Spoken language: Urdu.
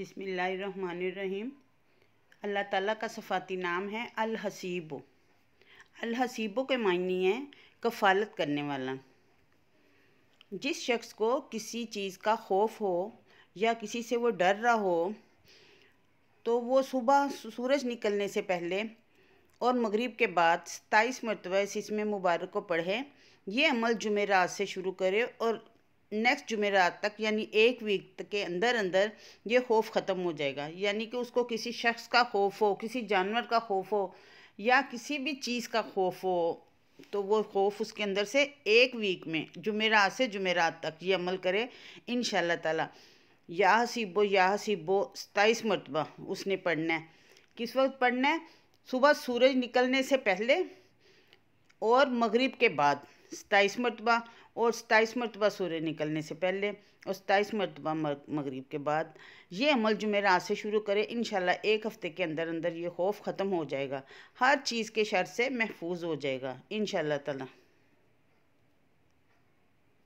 بسم اللہ الرحمن الرحیم اللہ تعالیٰ کا صفاتی نام ہے الحسیب الحسیبو کے معنی ہیں کفالت کرنے والا جس شخص کو کسی چیز کا خوف ہو یا کسی سے وہ ڈر رہا ہو تو وہ صبح سورج نکلنے سے پہلے اور مغرب کے بعد ستائیس مرتبہ اس میں مبارک کو پڑھے یہ عمل جمعرات سے شروع کرے اور نیکسٹ جمعرات تک یعنی ایک ویک کے اندر اندر یہ خوف ختم ہو جائے گا یعنی کہ اس کو کسی شخص کا خوف ہو کسی جانور کا خوف ہو یا کسی بھی چیز کا خوف ہو تو وہ خوف اس کے اندر سے ایک ویک میں جمعرات سے جمعرات تک یہ عمل کرے انشاءاللہ تعالی اللہ تعالیٰ یا حسیبو یا حسیبو ستائیس مرتبہ اس نے پڑھنا ہے کس وقت پڑھنا ہے صبح سورج نکلنے سے پہلے اور مغرب کے بعد ستائیس مرتبہ اور ستائیس مرتبہ سورج نکلنے سے پہلے اور ستائیس مرتبہ مغرب کے بعد یہ عمل جو سے شروع کرے انشاءاللہ ایک ہفتے کے اندر اندر یہ خوف ختم ہو جائے گا ہر چیز کے شر سے محفوظ ہو جائے گا انشاءاللہ تعالی